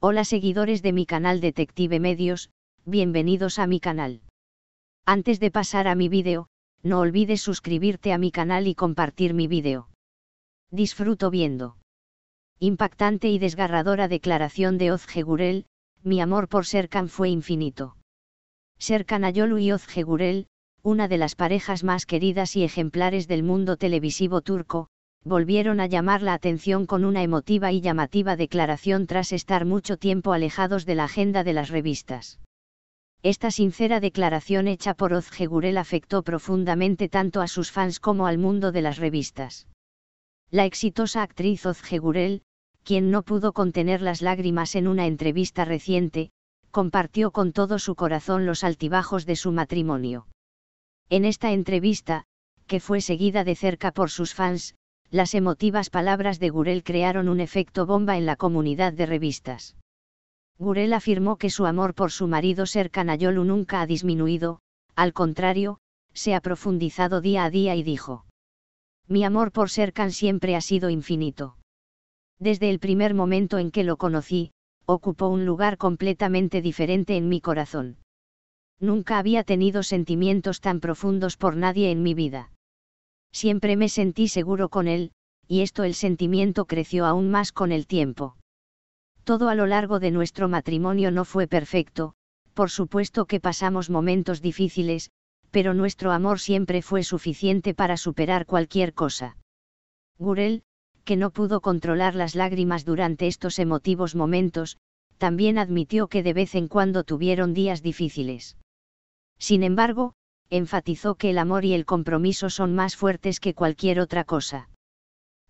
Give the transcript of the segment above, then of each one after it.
Hola seguidores de mi canal Detective Medios, bienvenidos a mi canal. Antes de pasar a mi vídeo, no olvides suscribirte a mi canal y compartir mi vídeo. Disfruto viendo. Impactante y desgarradora declaración de Gurel, mi amor por Serkan fue infinito. Serkan Ayolu y Gurel, una de las parejas más queridas y ejemplares del mundo televisivo turco, volvieron a llamar la atención con una emotiva y llamativa declaración tras estar mucho tiempo alejados de la agenda de las revistas. Esta sincera declaración hecha por Ozgegurel afectó profundamente tanto a sus fans como al mundo de las revistas. La exitosa actriz Ozgegurel, quien no pudo contener las lágrimas en una entrevista reciente, compartió con todo su corazón los altibajos de su matrimonio. En esta entrevista, que fue seguida de cerca por sus fans, las emotivas palabras de Gurel crearon un efecto bomba en la comunidad de revistas. Gurel afirmó que su amor por su marido Serkan Ayolu nunca ha disminuido, al contrario, se ha profundizado día a día y dijo. Mi amor por Serkan siempre ha sido infinito. Desde el primer momento en que lo conocí, ocupó un lugar completamente diferente en mi corazón. Nunca había tenido sentimientos tan profundos por nadie en mi vida siempre me sentí seguro con él, y esto el sentimiento creció aún más con el tiempo. Todo a lo largo de nuestro matrimonio no fue perfecto, por supuesto que pasamos momentos difíciles, pero nuestro amor siempre fue suficiente para superar cualquier cosa. Gurel, que no pudo controlar las lágrimas durante estos emotivos momentos, también admitió que de vez en cuando tuvieron días difíciles. Sin embargo, enfatizó que el amor y el compromiso son más fuertes que cualquier otra cosa.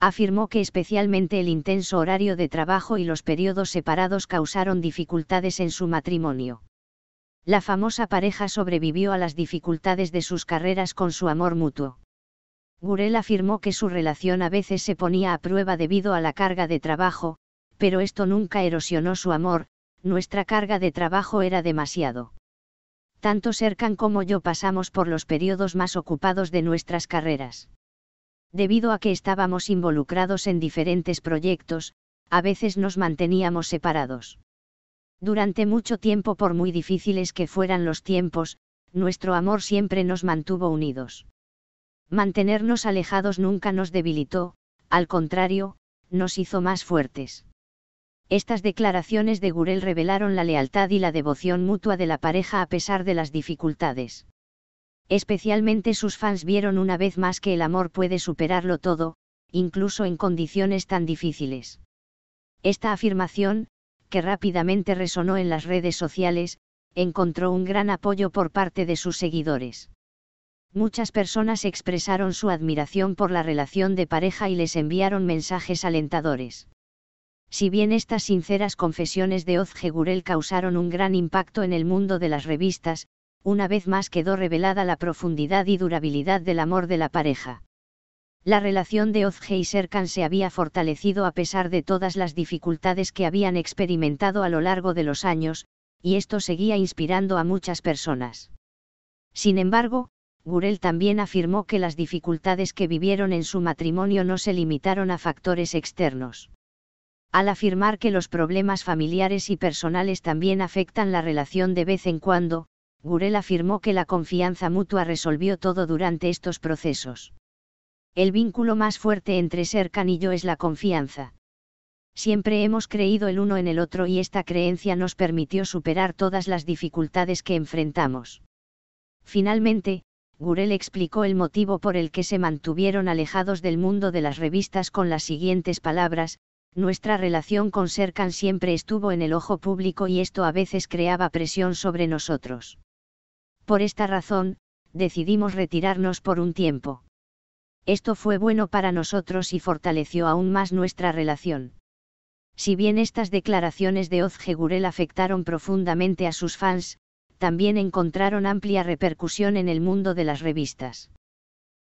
Afirmó que especialmente el intenso horario de trabajo y los periodos separados causaron dificultades en su matrimonio. La famosa pareja sobrevivió a las dificultades de sus carreras con su amor mutuo. Gurel afirmó que su relación a veces se ponía a prueba debido a la carga de trabajo, pero esto nunca erosionó su amor, nuestra carga de trabajo era demasiado tanto cercan como yo pasamos por los periodos más ocupados de nuestras carreras. Debido a que estábamos involucrados en diferentes proyectos, a veces nos manteníamos separados. Durante mucho tiempo, por muy difíciles que fueran los tiempos, nuestro amor siempre nos mantuvo unidos. Mantenernos alejados nunca nos debilitó, al contrario, nos hizo más fuertes. Estas declaraciones de Gurel revelaron la lealtad y la devoción mutua de la pareja a pesar de las dificultades. Especialmente sus fans vieron una vez más que el amor puede superarlo todo, incluso en condiciones tan difíciles. Esta afirmación, que rápidamente resonó en las redes sociales, encontró un gran apoyo por parte de sus seguidores. Muchas personas expresaron su admiración por la relación de pareja y les enviaron mensajes alentadores. Si bien estas sinceras confesiones de Ozge Gurel causaron un gran impacto en el mundo de las revistas, una vez más quedó revelada la profundidad y durabilidad del amor de la pareja. La relación de Ozge y Serkan se había fortalecido a pesar de todas las dificultades que habían experimentado a lo largo de los años, y esto seguía inspirando a muchas personas. Sin embargo, Gurel también afirmó que las dificultades que vivieron en su matrimonio no se limitaron a factores externos al afirmar que los problemas familiares y personales también afectan la relación de vez en cuando, Gurel afirmó que la confianza mutua resolvió todo durante estos procesos. El vínculo más fuerte entre Serkan y yo es la confianza. Siempre hemos creído el uno en el otro y esta creencia nos permitió superar todas las dificultades que enfrentamos. Finalmente, Gurel explicó el motivo por el que se mantuvieron alejados del mundo de las revistas con las siguientes palabras, nuestra relación con Serkan siempre estuvo en el ojo público y esto a veces creaba presión sobre nosotros. Por esta razón, decidimos retirarnos por un tiempo. Esto fue bueno para nosotros y fortaleció aún más nuestra relación. Si bien estas declaraciones de Gurel afectaron profundamente a sus fans, también encontraron amplia repercusión en el mundo de las revistas.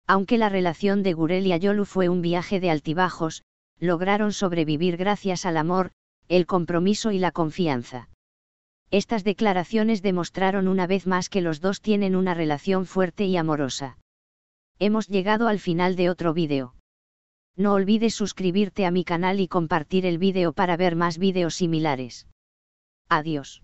Aunque la relación de Gurel y Ayolu fue un viaje de altibajos, lograron sobrevivir gracias al amor, el compromiso y la confianza. Estas declaraciones demostraron una vez más que los dos tienen una relación fuerte y amorosa. Hemos llegado al final de otro vídeo. No olvides suscribirte a mi canal y compartir el vídeo para ver más vídeos similares. Adiós.